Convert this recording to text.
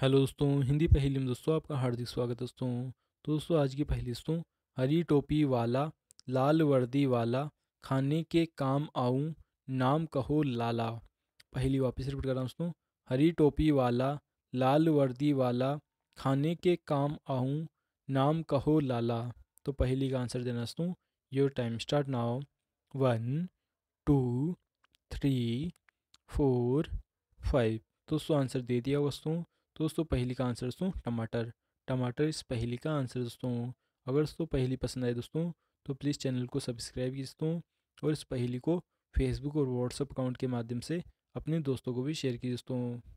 hello दोस्तों हिंदी पहली में दोस्तों आपका हार्दिक स्वागत है दोस्तों तो दोस्तों आज की पहली दोस्तों हरी टोपी वाला लाल वर्दी वाला खाने के काम आऊँ नाम कहो लाला पहली वापस रिपीट कर रहा हूँ दोस्तों हरी टोपी वाला लाल वर्दी वाला खाने के काम आऊँ नाम कहो लाला तो पहली का आंसर देना दोस्तों your time start now one two three four five तो दोस्तों आंसर दे दिया दोस्तों तो दोस्तों पहली का आंसर दोस्तों टमाटर टमाटर इस पहली का आंसर दोस्तों अगर दोस्तों पहली पसंद आए दोस्तों तो प्लीज़ चैनल को सब्सक्राइब की दोस्तों और इस पहली को फेसबुक और व्हाट्सअप अकाउंट के माध्यम से अपने दोस्तों को भी शेयर की दोस्तों